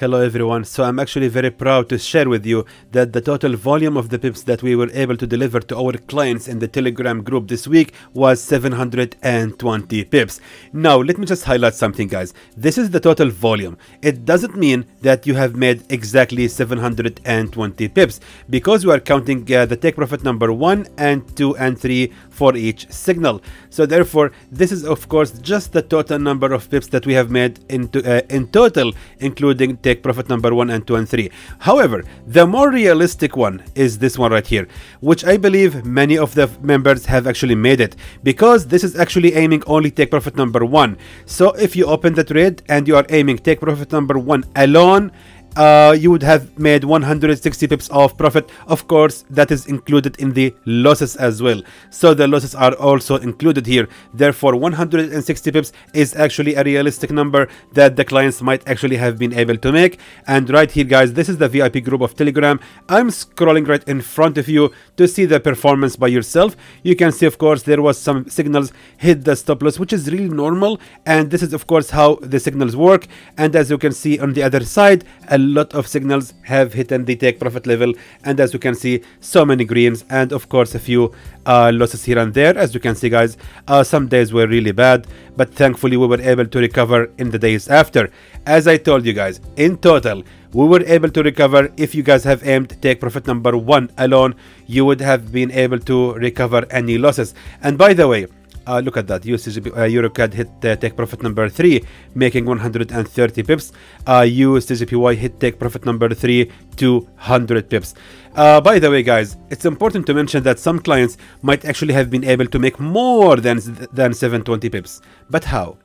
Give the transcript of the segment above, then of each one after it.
Hello everyone, so I'm actually very proud to share with you that the total volume of the pips that we were able to deliver to our clients in the Telegram group this week was 720 pips. Now let me just highlight something guys, this is the total volume. It doesn't mean that you have made exactly 720 pips because we are counting uh, the take profit number 1 and 2 and 3 for each signal. So therefore, this is of course just the total number of pips that we have made in, to, uh, in total, including take profit number 1 and 2 and 3. However, the more realistic one is this one right here, which I believe many of the members have actually made it, because this is actually aiming only take profit number 1. So if you open the trade and you are aiming take profit number 1 alone, uh, you would have made 160 pips of profit. Of course, that is included in the losses as well. So the losses are also included here. Therefore, 160 pips is actually a realistic number that the clients might actually have been able to make. And right here, guys, this is the VIP group of Telegram. I'm scrolling right in front of you to see the performance by yourself. You can see, of course, there was some signals hit the stop loss, which is really normal. And this is, of course, how the signals work. And as you can see on the other side, a lot of signals have hit and take profit level and as you can see so many greens and of course a few uh, losses here and there as you can see guys uh, some days were really bad but thankfully we were able to recover in the days after as I told you guys in total we were able to recover if you guys have aimed take profit number one alone you would have been able to recover any losses and by the way uh, look at that. USDG, uh, EuroCAD hit uh, take profit number 3, making 130 pips. Uh, USDGPY hit take profit number 3, 200 pips. Uh, by the way, guys, it's important to mention that some clients might actually have been able to make more than, than 720 pips. But how?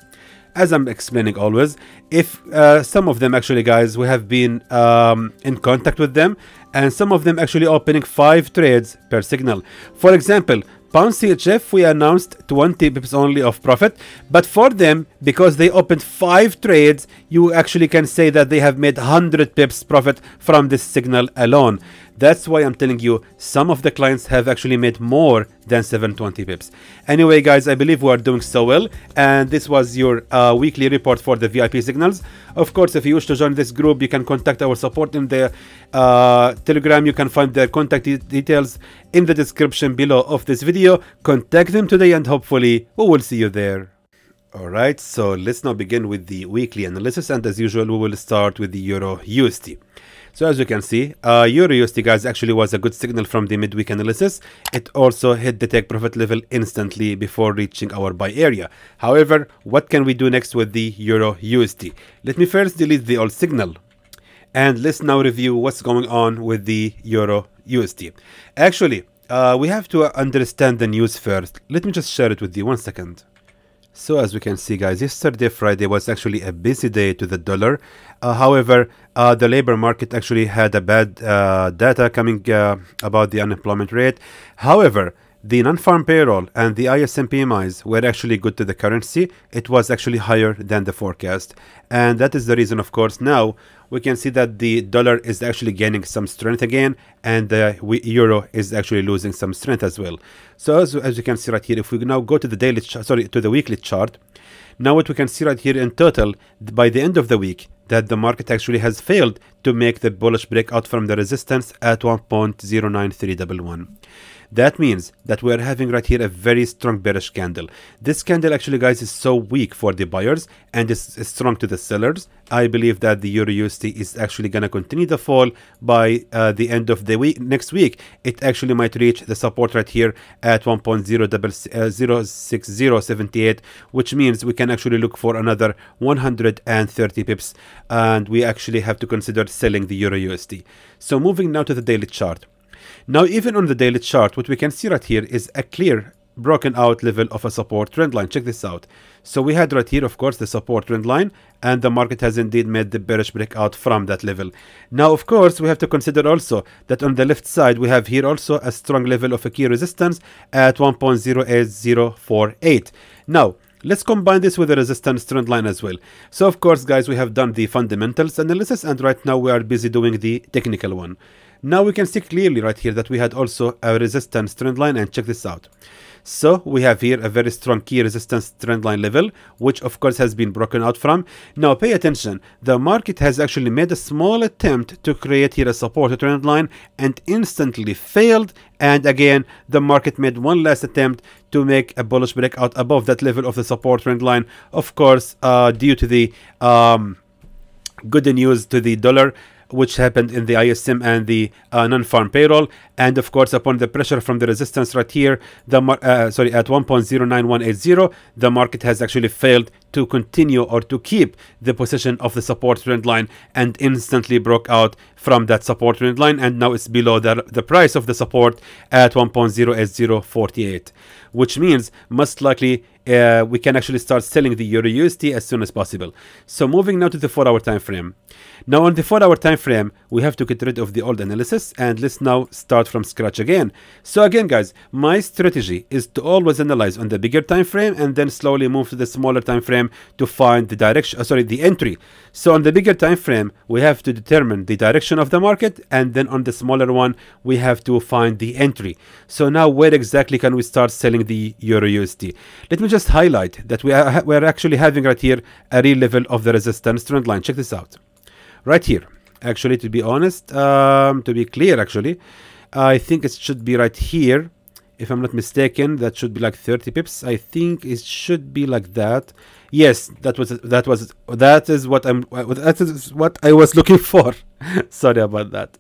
as I'm explaining always, if uh, some of them actually, guys, we have been um, in contact with them, and some of them actually opening five trades per signal. For example, Pound CHF, we announced 20 pips only of profit, but for them, because they opened five trades, you actually can say that they have made 100 pips profit from this signal alone. That's why I'm telling you some of the clients have actually made more than 720 pips. Anyway, guys, I believe we are doing so well. And this was your uh, weekly report for the VIP signals. Of course, if you wish to join this group, you can contact our support in the uh, Telegram. You can find their contact de details in the description below of this video. Contact them today and hopefully we will see you there. All right, so let's now begin with the weekly analysis. And as usual, we will start with the Euro USD. So as you can see, uh, Euro USD guys actually was a good signal from the midweek analysis. It also hit the take profit level instantly before reaching our buy area. However, what can we do next with the Euro USD? Let me first delete the old signal. And let's now review what's going on with the Euro USD. Actually, uh, we have to understand the news first. Let me just share it with you one second. So as we can see guys, yesterday Friday was actually a busy day to the dollar. Uh, however, uh, the labor market actually had a bad uh, data coming uh, about the unemployment rate. However, the non-farm payroll and the ISM PMIs were actually good to the currency. It was actually higher than the forecast. And that is the reason, of course, now we can see that the dollar is actually gaining some strength again and the euro is actually losing some strength as well. So as, as you can see right here, if we now go to the daily, sorry, to the weekly chart, now what we can see right here in total, by the end of the week, that the market actually has failed to make the bullish breakout from the resistance at 1.09311. That means that we're having right here a very strong bearish candle. This candle actually guys is so weak for the buyers and is, strong to the sellers. I believe that the Euro USD is actually going to continue the fall by uh, the end of the week. Next week, it actually might reach the support right here at 1.06078, uh, which means we can actually look for another 130 pips and we actually have to consider selling the Euro USD. So moving now to the daily chart. Now, even on the daily chart, what we can see right here is a clear broken out level of a support trend line. Check this out. So we had right here, of course, the support trend line, and the market has indeed made the bearish breakout from that level. Now, of course, we have to consider also that on the left side, we have here also a strong level of a key resistance at 1.08048. Now, Let's combine this with the resistance trend line as well. So of course guys we have done the fundamentals analysis and right now we are busy doing the technical one. Now we can see clearly right here that we had also a resistance trend line and check this out. So we have here a very strong key resistance trendline level, which of course has been broken out from. Now pay attention, the market has actually made a small attempt to create here a support trend line and instantly failed. And again, the market made one last attempt to make a bullish breakout above that level of the support trend line. Of course, uh, due to the um, good news to the dollar which happened in the ISM and the uh, non-farm payroll. And of course, upon the pressure from the resistance right here, the uh, sorry at 1.09180, the market has actually failed to continue or to keep the position of the support trend line and instantly broke out from that support trend line and now it's below the, the price of the support at 1.08048 which means most likely uh, we can actually start selling the Euro USD as soon as possible. So moving now to the 4 hour time frame. Now on the 4 hour time frame, we have to get rid of the old analysis and let's now start from scratch again. So again guys, my strategy is to always analyze on the bigger time frame and then slowly move to the smaller time frame to find the direction, uh, sorry, the entry. So on the bigger time frame, we have to determine the direction of the market and then on the smaller one, we have to find the entry. So now where exactly can we start selling the Euro USD? Let me just highlight that we are, we are actually having right here a real level of the resistance trend line. Check this out. Right here. Actually, to be honest, um, to be clear, actually, I think it should be right here. If I'm not mistaken, that should be like 30 pips. I think it should be like that yes that was that was that is what i'm that is what i was looking for sorry about that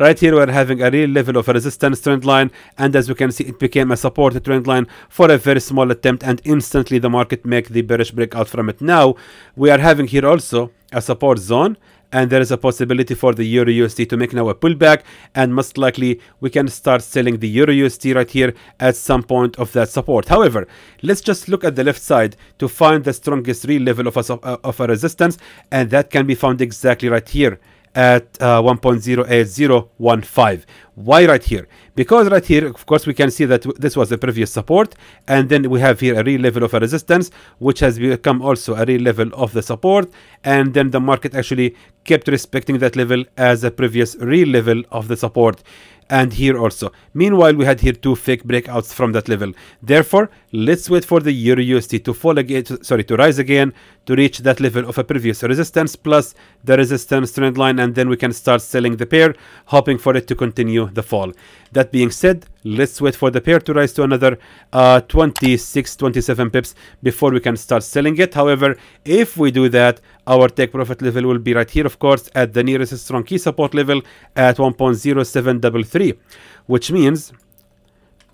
right here we're having a real level of a resistance trend line and as we can see it became a support trend line for a very small attempt and instantly the market make the bearish breakout from it now we are having here also a support zone and there is a possibility for the euro USD to make now a pullback and most likely we can start selling the euro USD right here at some point of that support however let's just look at the left side to find the strongest real level of a, of a resistance and that can be found exactly right here at uh, 1.08015. Why right here? Because right here, of course, we can see that this was the previous support, and then we have here a real level of a resistance, which has become also a real level of the support, and then the market actually kept respecting that level as a previous real level of the support and here also. Meanwhile, we had here two fake breakouts from that level. Therefore, let's wait for the Euro USD to fall again, to, sorry, to rise again to reach that level of a previous resistance plus the resistance trend line and then we can start selling the pair, hoping for it to continue the fall. That being said, let's wait for the pair to rise to another uh, 26, 27 pips before we can start selling it. However, if we do that, our take profit level will be right here, of course, at the nearest strong key support level at 1.0733, which means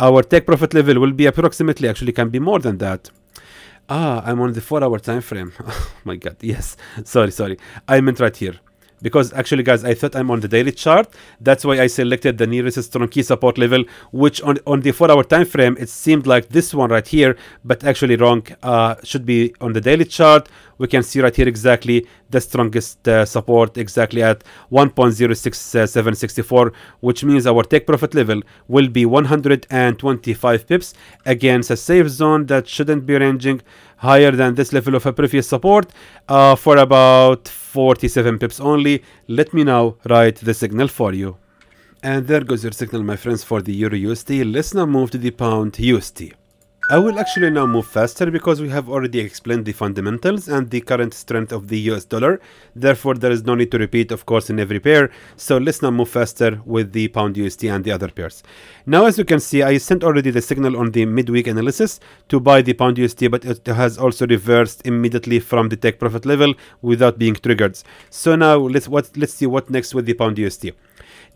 our take profit level will be approximately, actually can be more than that. Ah, I'm on the 4-hour time frame. oh my god, yes. Sorry, sorry. I meant right here because actually guys i thought i'm on the daily chart that's why i selected the nearest strong key support level which on on the four hour time frame it seemed like this one right here but actually wrong uh, should be on the daily chart we can see right here exactly the strongest uh, support exactly at 1.06764 which means our take profit level will be 125 pips against a safe zone that shouldn't be ranging higher than this level of a previous support uh, for about 47 pips only let me now write the signal for you and there goes your signal my friends for the euro USD let's now move to the pound USD I will actually now move faster because we have already explained the fundamentals and the current strength of the US dollar. Therefore, there is no need to repeat, of course, in every pair. So let's now move faster with the pound USD and the other pairs. Now, as you can see, I sent already the signal on the midweek analysis to buy the pound USD, but it has also reversed immediately from the take profit level without being triggered. So now let's what let's see what next with the pound USD.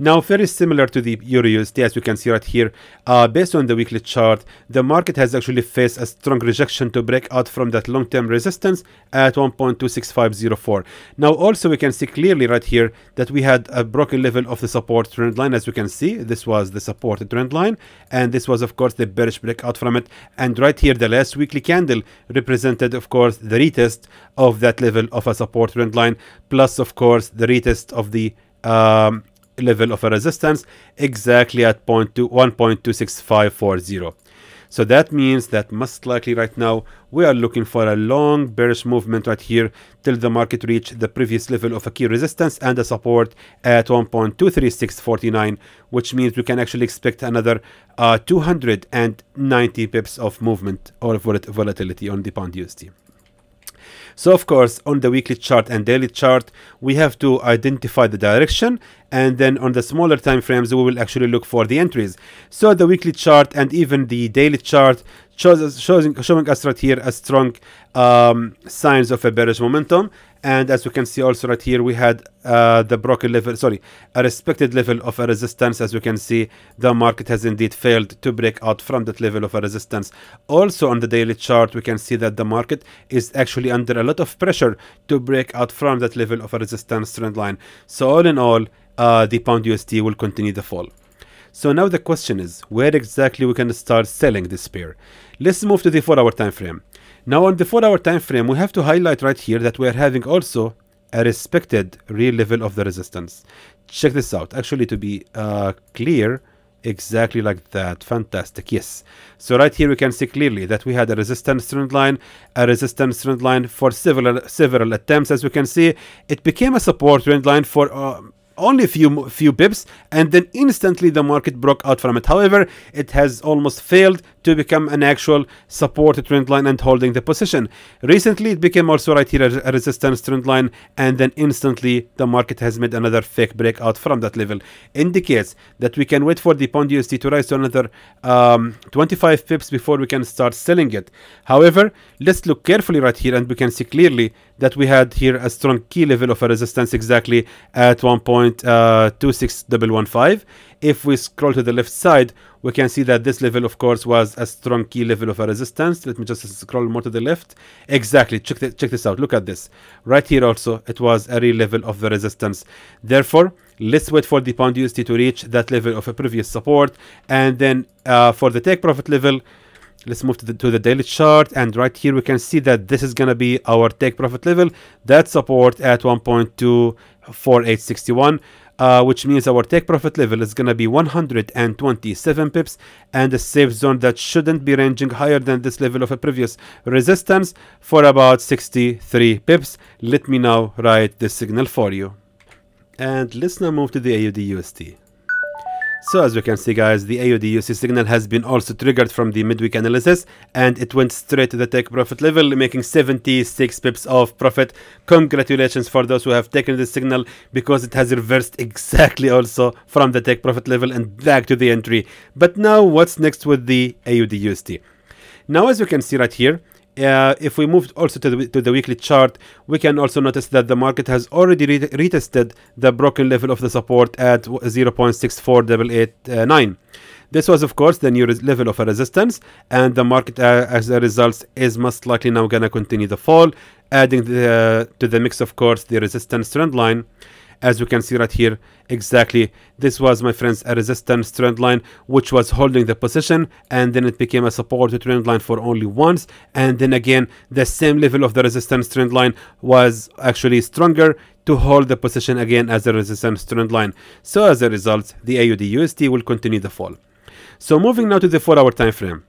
Now, very similar to the EURUSD, as we can see right here, uh, based on the weekly chart, the market has actually faced a strong rejection to break out from that long-term resistance at 1.26504. Now, also we can see clearly right here that we had a broken level of the support trend line. As we can see, this was the support trend line, and this was, of course, the bearish breakout from it. And right here, the last weekly candle represented, of course, the retest of that level of a support trend line, plus, of course, the retest of the um, level of a resistance exactly at 1.26540. So that means that most likely right now we are looking for a long bearish movement right here till the market reach the previous level of a key resistance and a support at 1.23649 which means we can actually expect another uh, 290 pips of movement or volatility on the pound USD. So of course, on the weekly chart and daily chart, we have to identify the direction and then on the smaller time frames, we will actually look for the entries. So the weekly chart and even the daily chart shows, showing, showing us right here a strong um, signs of a bearish momentum and as we can see also right here we had uh, the broken level sorry a respected level of a resistance as we can see the market has indeed failed to break out from that level of a resistance also on the daily chart we can see that the market is actually under a lot of pressure to break out from that level of a resistance trend line so all in all uh, the pound USD will continue the fall so now the question is where exactly we can start selling this pair let's move to the 4 hour time frame now on the 4 hour time frame, we have to highlight right here that we are having also a respected real level of the resistance. Check this out. Actually, to be uh, clear, exactly like that. Fantastic. Yes. So right here we can see clearly that we had a resistance trend line, a resistance trend line for several several attempts. As we can see, it became a support trend line for uh, only a few, few pips, and then instantly the market broke out from it. However, it has almost failed to become an actual support trend line and holding the position. Recently, it became also right here a resistance trend line, and then instantly the market has made another fake breakout from that level. Indicates that we can wait for the pound USD to rise to another um, 25 pips before we can start selling it. However, let's look carefully right here, and we can see clearly that we had here a strong key level of a resistance exactly at one point. Uh, 0.26115. If we scroll to the left side, we can see that this level, of course, was a strong key level of a resistance. Let me just scroll more to the left. Exactly. Check, the, check this out. Look at this. Right here also, it was a real level of the resistance. Therefore, let's wait for the pound USD to reach that level of a previous support. And then uh, for the take profit level, Let's move to the, to the daily chart. And right here, we can see that this is going to be our take profit level. That support at 1.24861. Uh, which means our take profit level is going to be 127 pips and a safe zone that shouldn't be ranging higher than this level of a previous resistance for about 63 pips. Let me now write this signal for you. And let's now move to the AUD USD. So as we can see guys, the AUDUC signal has been also triggered from the midweek analysis and it went straight to the take profit level making 76 pips of profit. Congratulations for those who have taken this signal because it has reversed exactly also from the take profit level and back to the entry. But now what's next with the AUDUSD? Now as you can see right here, uh, if we move also to the, to the weekly chart, we can also notice that the market has already re retested the broken level of the support at 0.64889. This was, of course, the new level of a resistance, and the market, uh, as a result, is most likely now going to continue the fall, adding the, uh, to the mix, of course, the resistance trend line as we can see right here exactly this was my friends a resistance trend line which was holding the position and then it became a support trend line for only once and then again the same level of the resistance trend line was actually stronger to hold the position again as a resistance trend line so as a result the AUD USD will continue the fall so moving now to the 4 hour time frame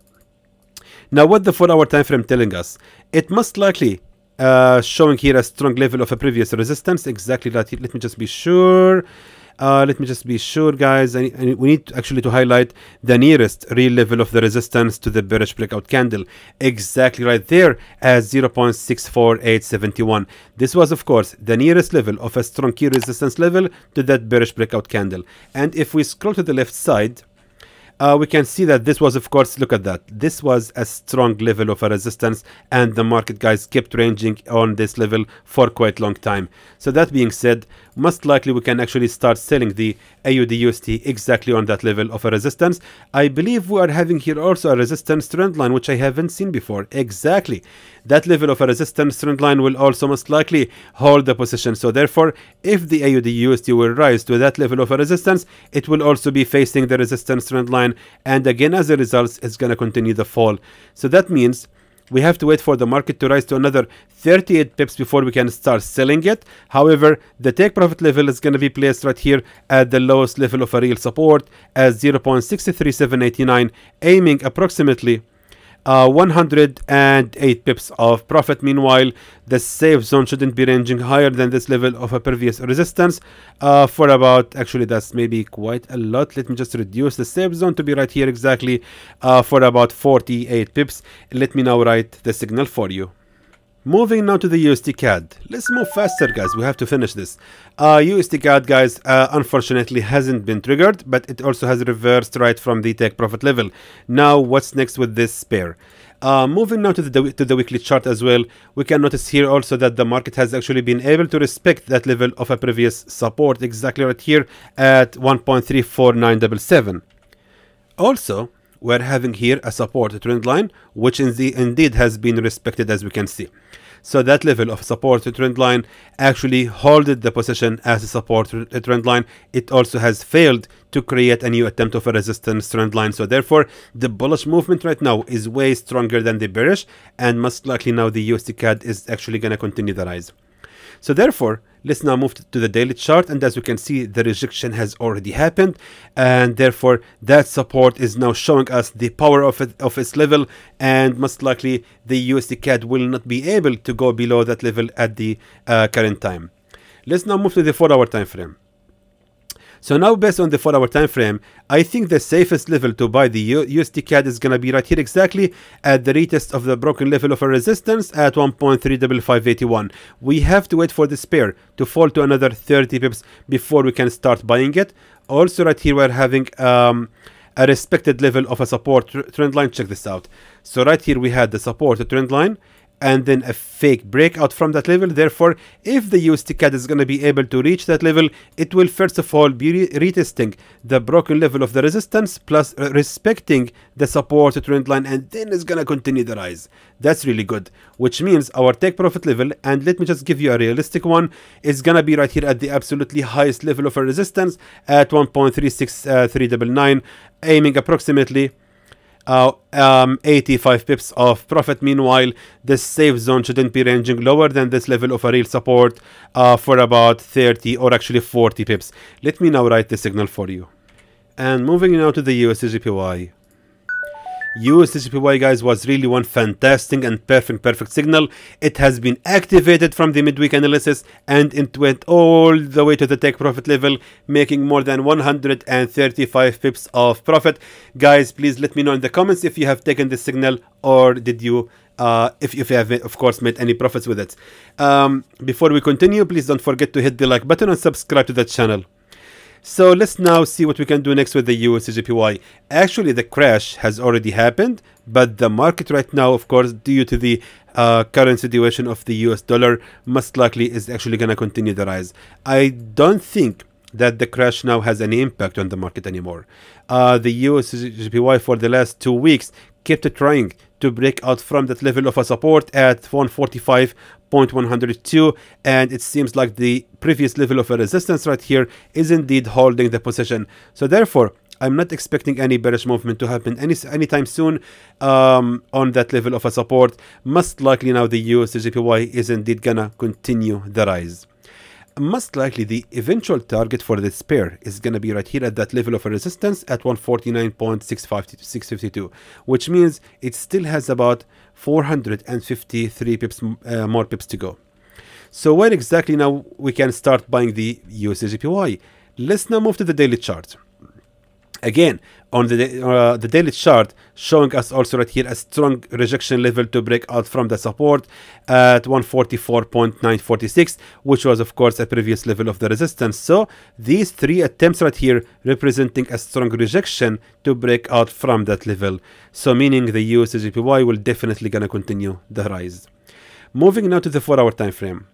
now what the 4 hour time frame telling us it most likely uh, showing here a strong level of a previous resistance. Exactly that. Let me just be sure. Uh, let me just be sure, guys. And we need actually to highlight the nearest real level of the resistance to the bearish breakout candle. Exactly right there at 0.64871. This was, of course, the nearest level of a strong key resistance level to that bearish breakout candle. And if we scroll to the left side, uh, we can see that this was, of course, look at that. This was a strong level of a resistance, and the market guys kept ranging on this level for quite a long time. So that being said, most likely we can actually start selling the AUDUSD exactly on that level of a resistance. I believe we are having here also a resistance trend line, which I haven't seen before. Exactly. That level of a resistance trend line will also most likely hold the position. So therefore, if the AUDUSD will rise to that level of a resistance, it will also be facing the resistance trend line again and again as a result it's going to continue the fall so that means we have to wait for the market to rise to another 38 pips before we can start selling it. However, the take profit level is going to be placed right here at the lowest level of a real support as 0.63789, aiming approximately uh, 108 pips of profit. Meanwhile, the safe zone shouldn't be ranging higher than this level of a previous resistance uh, for about, actually that's maybe quite a lot. Let me just reduce the safe zone to be right here exactly uh, for about 48 pips. Let me now write the signal for you. Moving now to the USDCAD. Let's move faster, guys. We have to finish this. Uh, USDCAD, guys, uh, unfortunately hasn't been triggered, but it also has reversed right from the tech profit level. Now, what's next with this pair? Uh, moving now to the, to the weekly chart as well, we can notice here also that the market has actually been able to respect that level of a previous support exactly right here at 1.34977. Also, we're having here a support trend line, which in the, indeed has been respected as we can see. So that level of support trend line actually holded the position as a support trend line. It also has failed to create a new attempt of a resistance trend line. So therefore, the bullish movement right now is way stronger than the bearish and most likely now the USD CAD is actually going to continue the rise. So therefore, let's now move to the daily chart and as we can see the rejection has already happened and therefore that support is now showing us the power of, it, of its level and most likely the USD CAD will not be able to go below that level at the uh, current time. Let's now move to the 4 hour time frame. So now based on the 4 hour time frame, I think the safest level to buy the USD CAD is going to be right here exactly at the retest of the broken level of a resistance at 1.35581. We have to wait for this pair to fall to another 30 pips before we can start buying it. Also right here we're having um, a respected level of a support trend line. Check this out. So right here we had the support trend line and then a fake breakout from that level. Therefore, if the CAD is going to be able to reach that level, it will first of all be re retesting the broken level of the resistance plus respecting the support trend line and then it's going to continue the rise. That's really good, which means our take profit level, and let me just give you a realistic one, is going to be right here at the absolutely highest level of a resistance at 1.36399, uh, aiming approximately uh, um, 85 pips of profit. Meanwhile, this safe zone shouldn't be ranging lower than this level of a real support uh, for about 30 or actually 40 pips. Let me now write the signal for you. And moving now to the USDGPY. US guys was really one fantastic and perfect perfect signal. It has been activated from the midweek analysis and it went all the way to the take profit level making more than 135 pips of profit. Guys please let me know in the comments if you have taken this signal or did you uh, if, if you have, of course, made any profits with it. Um, before we continue, please don't forget to hit the like button and subscribe to the channel. So let's now see what we can do next with the USDJPY. Actually, the crash has already happened, but the market right now, of course, due to the uh, current situation of the US dollar, most likely is actually going to continue the rise. I don't think that the crash now has any impact on the market anymore. Uh, the USDJPY for the last two weeks kept trying to break out from that level of a support at 145 0.102 and it seems like the previous level of resistance right here is indeed holding the position so therefore I'm not expecting any bearish movement to happen any anytime soon um, on that level of a support. Most likely now the USD GPY is indeed gonna continue the rise most likely the eventual target for this pair is going to be right here at that level of resistance at 149.652, which means it still has about 453 pips uh, more pips to go. So where exactly now we can start buying the USDGPY? Let's now move to the daily chart. Again, on the uh, the daily chart showing us also right here a strong rejection level to break out from the support at 144.946 which was of course a previous level of the resistance so these three attempts right here representing a strong rejection to break out from that level so meaning the USGPY will definitely gonna continue the rise moving now to the 4 hour time frame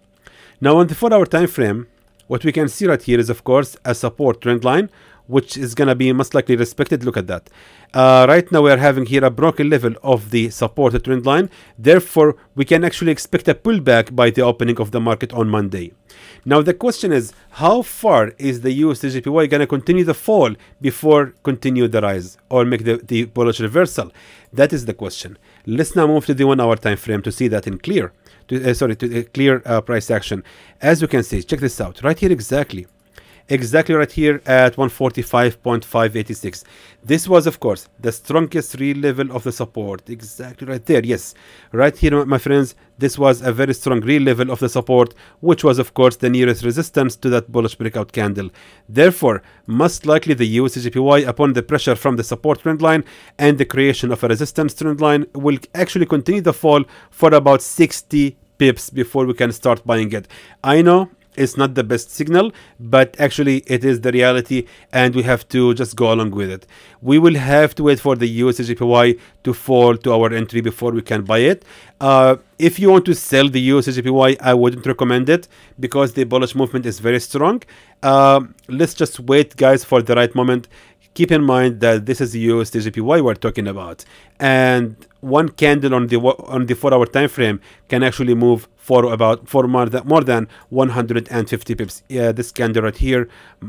now on the 4 hour time frame what we can see right here is of course a support trend line which is going to be most likely respected. Look at that. Uh, right now, we are having here a broken level of the supported trend line. Therefore, we can actually expect a pullback by the opening of the market on Monday. Now, the question is, how far is the USDJPY going to continue the fall before continue the rise or make the, the bullish reversal? That is the question. Let's now move to the one-hour time frame to see that in clear. To, uh, sorry, to uh, clear uh, price action. As you can see, check this out. Right here exactly exactly right here at 145.586. This was, of course, the strongest real level of the support. Exactly right there, yes. Right here, my friends, this was a very strong real level of the support, which was, of course, the nearest resistance to that bullish breakout candle. Therefore, most likely the USDJPY, upon the pressure from the support trend line and the creation of a resistance trend line, will actually continue the fall for about 60 pips before we can start buying it. I know it's not the best signal, but actually it is the reality and we have to just go along with it. We will have to wait for the USGPY to fall to our entry before we can buy it. Uh, if you want to sell the USGPY, I wouldn't recommend it because the bullish movement is very strong. Uh, let's just wait guys for the right moment. Keep in mind that this is the USDGPY we're talking about and one candle on the on the 4 hour time frame can actually move for about for more than, more than 150 pips. this candle right here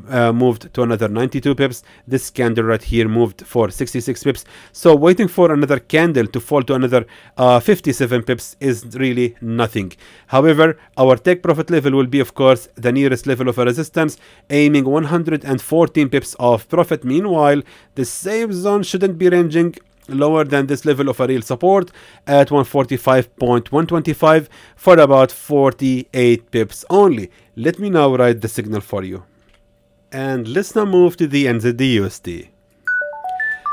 uh, moved to another 92 pips. This candle right here moved for 66 pips. So waiting for another candle to fall to another uh, 57 pips is really nothing. However, our take profit level will be of course the nearest level of resistance aiming 114 pips of profit. Meanwhile, the safe zone shouldn't be ranging lower than this level of a real support at 145.125 for about 48 pips only. Let me now write the signal for you. And let's now move to the NZDUSD.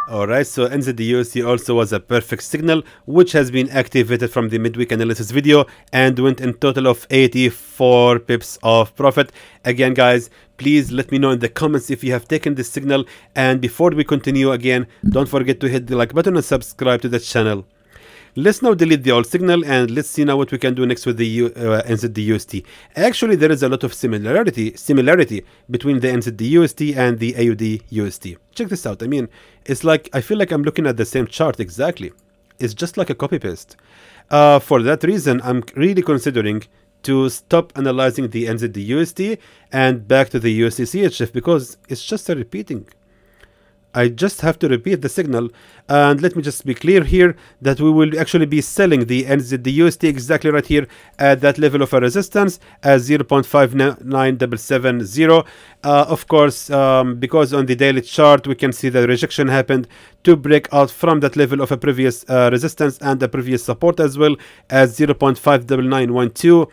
Alright, so NZDUSD also was a perfect signal, which has been activated from the midweek analysis video and went in total of 84 pips of profit. Again, guys, please let me know in the comments if you have taken this signal. And before we continue again, don't forget to hit the like button and subscribe to the channel. Let's now delete the old signal and let's see now what we can do next with the U, uh, NZDUST. Actually, there is a lot of similarity similarity between the NZDUST and the AUDUST. Check this out. I mean, it's like I feel like I'm looking at the same chart exactly. It's just like a copy paste. Uh, for that reason, I'm really considering to stop analyzing the NZDUST and back to the USDCHF because it's just a repeating I just have to repeat the signal and let me just be clear here that we will actually be selling the N Z D U S D exactly right here at that level of a resistance at 0.59770 uh, of course um, because on the daily chart we can see the rejection happened to break out from that level of a previous uh, resistance and the previous support as well at 0.59912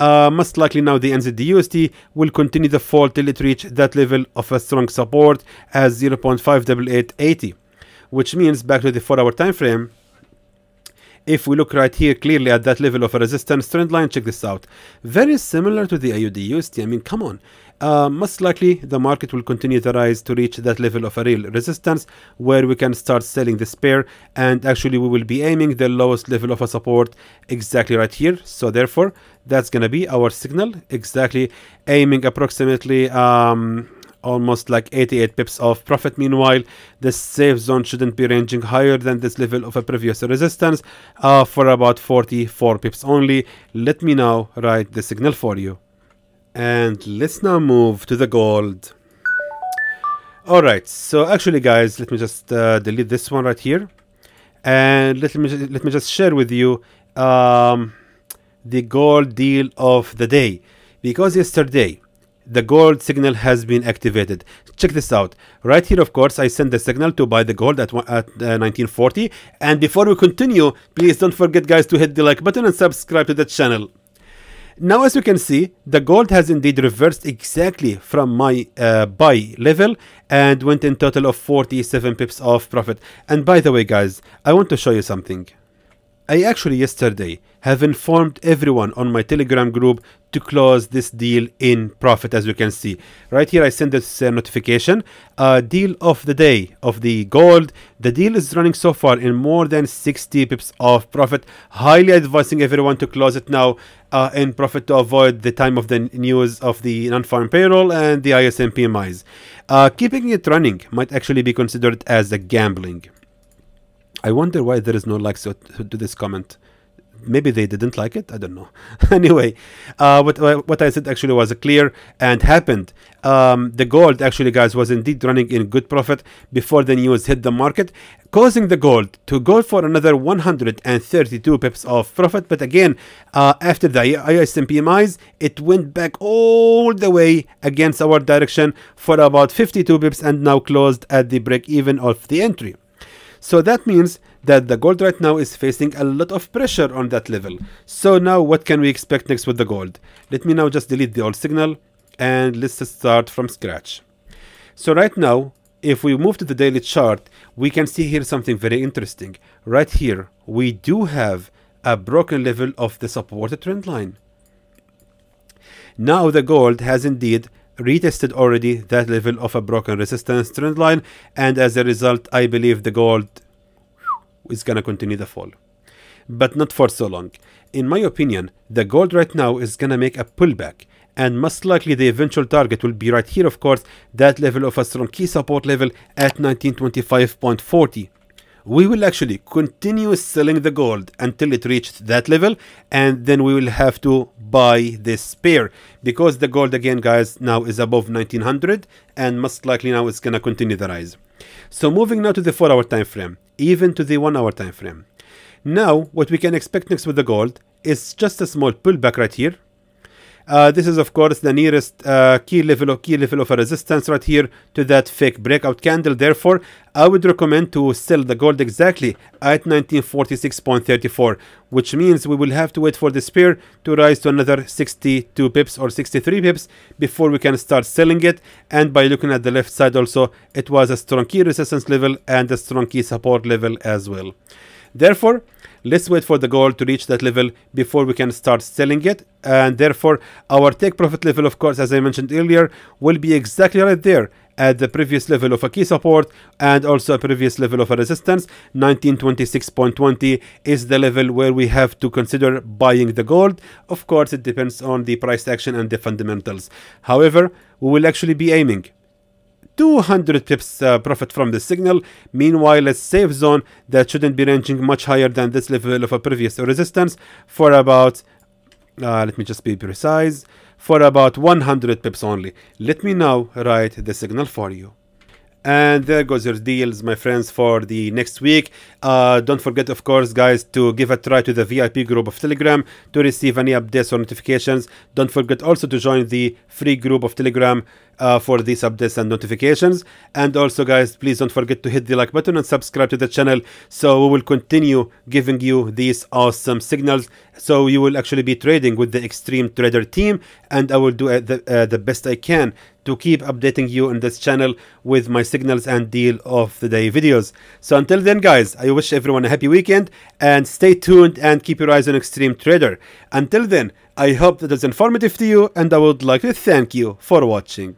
uh, most likely now the NZDUSD will continue the fall till it reaches that level of a strong support as 0.58880, which means back to the 4 hour time frame, if we look right here clearly at that level of a resistance trend line, check this out. Very similar to the AUDUSD. I mean, come on. Uh, most likely the market will continue to rise to reach that level of a real resistance where we can start selling this pair and actually we will be aiming the lowest level of a support exactly right here so therefore that's gonna be our signal exactly aiming approximately um, almost like 88 pips of profit. Meanwhile, this safe zone shouldn't be ranging higher than this level of a previous resistance uh, for about 44 pips only. Let me now write the signal for you. And let's now move to the gold. Alright, so actually guys, let me just uh, delete this one right here. And let me, let me just share with you um, the gold deal of the day. Because yesterday, the gold signal has been activated. Check this out. Right here, of course, I send the signal to buy the gold at, at uh, 1940. And before we continue, please don't forget, guys, to hit the like button and subscribe to the channel. Now, as you can see, the gold has indeed reversed exactly from my uh, buy level and went in total of 47 pips of profit. And by the way, guys, I want to show you something. I actually yesterday have informed everyone on my Telegram group to close this deal in profit as you can see. Right here I send this uh, notification. Uh, deal of the day of the gold. The deal is running so far in more than 60 pips of profit. Highly advising everyone to close it now uh, in profit to avoid the time of the news of the non-farm payroll and the ISM PMIs. Uh, keeping it running might actually be considered as a gambling. I wonder why there is no likes to, this comment. Maybe they didn't like it. I don't know. anyway, uh, what what I said actually was clear and happened. Um, the gold actually, guys, was indeed running in good profit before the news hit the market, causing the gold to go for another 132 pips of profit. But again, uh, after the ISM PMIs, it went back all the way against our direction for about 52 pips and now closed at the break even of the entry. So that means that the gold right now is facing a lot of pressure on that level. So now what can we expect next with the gold? Let me now just delete the old signal and let's start from scratch. So right now, if we move to the daily chart, we can see here something very interesting. Right here, we do have a broken level of the supported trend line. Now the gold has indeed retested already that level of a broken resistance trend line and as a result I believe the gold is gonna continue the fall but not for so long in my opinion the gold right now is gonna make a pullback and most likely the eventual target will be right here of course that level of a strong key support level at 1925.40 we will actually continue selling the gold until it reached that level and then we will have to buy this pair because the gold again guys now is above 1900 and most likely now it's gonna continue the rise so moving now to the four hour time frame even to the one hour time frame now what we can expect next with the gold is just a small pullback right here uh, this is of course the nearest uh, key level of key level of a resistance right here to that fake breakout candle therefore I would recommend to sell the gold exactly at 1946.34 which means we will have to wait for the spear to rise to another 62 pips or 63 pips before we can start selling it and by looking at the left side also it was a strong key resistance level and a strong key support level as well therefore let's wait for the gold to reach that level before we can start selling it and therefore our take profit level of course as I mentioned earlier will be exactly right there at the previous level of a key support and also a previous level of a resistance 1926.20 is the level where we have to consider buying the gold of course it depends on the price action and the fundamentals however we will actually be aiming 200 pips uh, profit from the signal. Meanwhile, a safe zone that shouldn't be ranging much higher than this level of a previous resistance for about, uh, let me just be precise, for about 100 pips only. Let me now write the signal for you. And there goes your deals, my friends, for the next week. Uh, don't forget, of course, guys, to give a try to the VIP group of Telegram to receive any updates or notifications. Don't forget also to join the free group of Telegram uh, for these updates and notifications. And also, guys, please don't forget to hit the like button and subscribe to the channel so we will continue giving you these awesome signals. So you will actually be trading with the Extreme Trader team and I will do uh, the, uh, the best I can to keep updating you on this channel with my signals and deal of the day videos. So until then guys, I wish everyone a happy weekend and stay tuned and keep your eyes on Extreme Trader. Until then, I hope that is informative to you and I would like to thank you for watching.